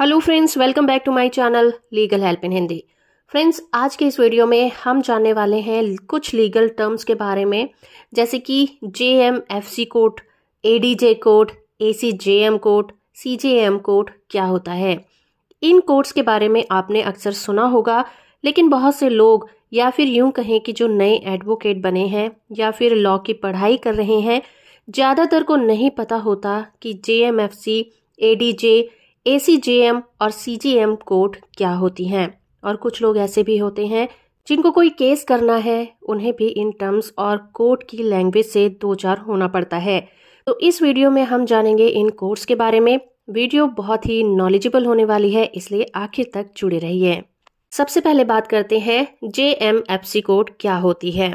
hello friends welcome back to my channel legal help in Hindi friends आज के इस video में हम जानने वाले हैं कुछ लीगल टर्म्स के बारे में जैसे कि J M F C court A D J court A C J M court C J M court क्या होता है इन कोर्ट्स के बारे में आपने अक्सर सुना होगा लेकिन बहुत से लोग या फिर यूं कहें कि जो नए एडवोकेट बने हैं या फिर लॉ की पढ़ाई कर रहे हैं ज़्यादातर को नहीं पता होता कि J M F C A D J A और सी कोर्ट क्या होती हैं और कुछ लोग ऐसे भी होते हैं जिनको कोई केस करना है उन्हें भी इन टर्म्स और कोर्ट की लैंग्वेज से दो चार होना पड़ता है तो इस वीडियो में हम जानेंगे इन कोर्ट्स के बारे में वीडियो बहुत ही नॉलेजेबल होने वाली है इसलिए आखिर तक जुड़े रहिए सबसे पहले बात करते हैं J M F C court क्या होती है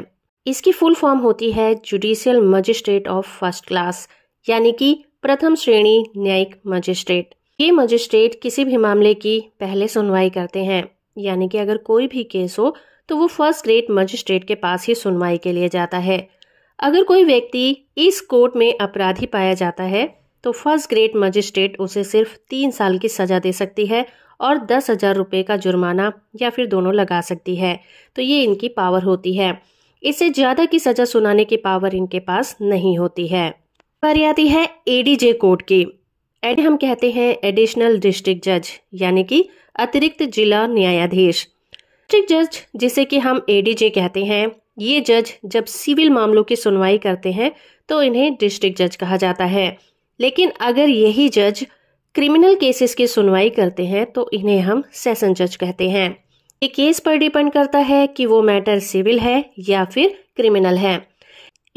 इसकी फुल फॉर्म होती है judicial magistrate of first class यानी कि प्रथम श्रेणी न्यायिक मजिस्ट्रेट ये मजिस्ट्रेट किसी भी मामले की पहले सुनवाई करते हैं यानी कि अगर कोई भी केस हो तो वो फर्स्ट ग्रेड मजिस्ट्रेट के पास ही सुनवाई के लिए जाता है अगर कोई व्यक्ति इस कोर्ट में अपराधी पाया जाता है तो फर्स्ट ग्रेड मजिस्ट्रेट उसे सिर्फ तीन साल की सजा दे सकती है और दस हजार रुपये का जुर्माना या फिर दोनों लगा सकती है तो ये इनकी पावर होती है इससे ज़्यादा की सजा सुनाने की पावर इनके पास नहीं होती है पर आती है एडीजे कोर्ट की एड हम कहते हैं एडिशनल डिस्ट्रिक्ट जज यानी कि अतिरिक्त जिला न्यायाधीश डिस्ट्रिक्ट जज जिसे कि हम एडीजे कहते हैं ये जज जब सिविल मामलों की सुनवाई करते हैं तो इन्हें डिस्ट्रिक्ट जज कहा जाता है लेकिन अगर यही जज क्रिमिनल केसेस की सुनवाई करते हैं तो इन्हें हम सेशन जज कहते हैं ये केस पर डिपेंड करता है कि वो मैटर सिविल है या फिर क्रिमिनल है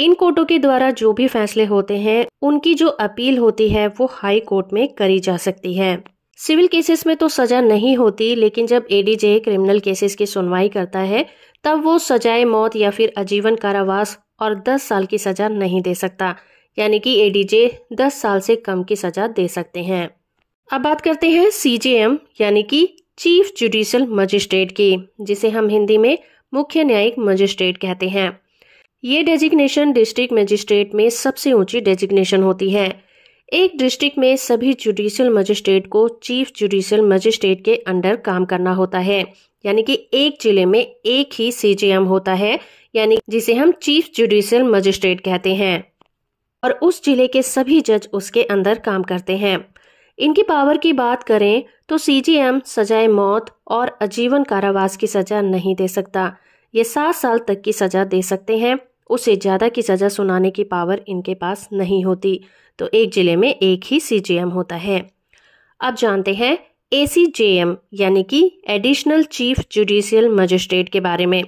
इन कोर्टों के द्वारा जो भी फैसले होते हैं उनकी जो अपील होती है वो हाई कोर्ट में करी जा सकती है सिविल केसेस में तो सजा नहीं होती लेकिन जब एडीजे क्रिमिनल केसेस की सुनवाई करता है तब वो सजाए मौत या फिर आजीवन कारावास और 10 साल की सजा नहीं दे सकता यानी कि एडीजे 10 साल से कम की सजा दे सकते हैं अब बात करते हैं सीजेएम यानी कि चीफ जुडिशियल मजिस्ट्रेट की जिसे हम हिंदी में मुख्य न्यायिक मजिस्ट्रेट कहते हैं ये डेजिग्नेशन डिस्ट्रिक्ट मजिस्ट्रेट में सबसे ऊंची डेजिग्नेशन होती है एक डिस्ट्रिक्ट में सभी जुडिशियल मजिस्ट्रेट को चीफ जुडिशियल मजिस्ट्रेट के अंडर काम करना होता है यानी कि एक जिले में एक ही सी होता है यानी जिसे हम चीफ जुडिशियल मजिस्ट्रेट कहते हैं और उस जिले के सभी जज उसके अंदर काम करते हैं इनकी पावर की बात करें तो सीजीएम सजाए मौत और आजीवन कारावास की सजा नहीं दे सकता ये सात साल तक की सजा दे सकते हैं उसे ज़्यादा की सज़ा सुनाने की पावर इनके पास नहीं होती तो एक ज़िले में एक ही एम होता है अब जानते हैं ए सी जे एम यानी कि एडिशनल चीफ जुडिशियल मजिस्ट्रेट के बारे में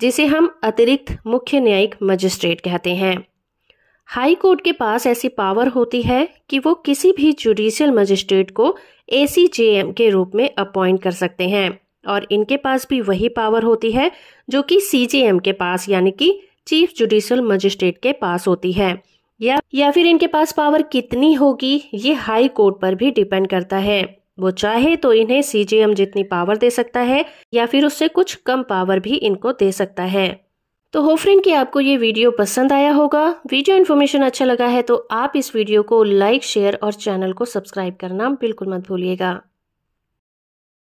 जिसे हम अतिरिक्त मुख्य न्यायिक मजिस्ट्रेट कहते हैं हाई कोर्ट के पास ऐसी पावर होती है कि वो किसी भी जुडिशियल मजिस्ट्रेट को ए सी जे एम के रूप में अपॉइंट कर सकते हैं और इनके पास भी वही पावर होती है जो कि सीजीएम के पास यानी कि चीफ जुडिशियल मजिस्ट्रेट के पास होती है या या फिर इनके पास पावर कितनी होगी ये हाई कोर्ट पर भी डिपेंड करता है वो चाहे तो इन्हें सीजीएम जितनी पावर दे सकता है या फिर उससे कुछ कम पावर भी इनको दे सकता है तो हो फ्रेंड कि आपको ये वीडियो पसंद आया होगा वीडियो इन्फॉर्मेशन अच्छा लगा है तो आप इस वीडियो को लाइक शेयर और चैनल को सब्सक्राइब करना बिल्कुल मत भूलिएगा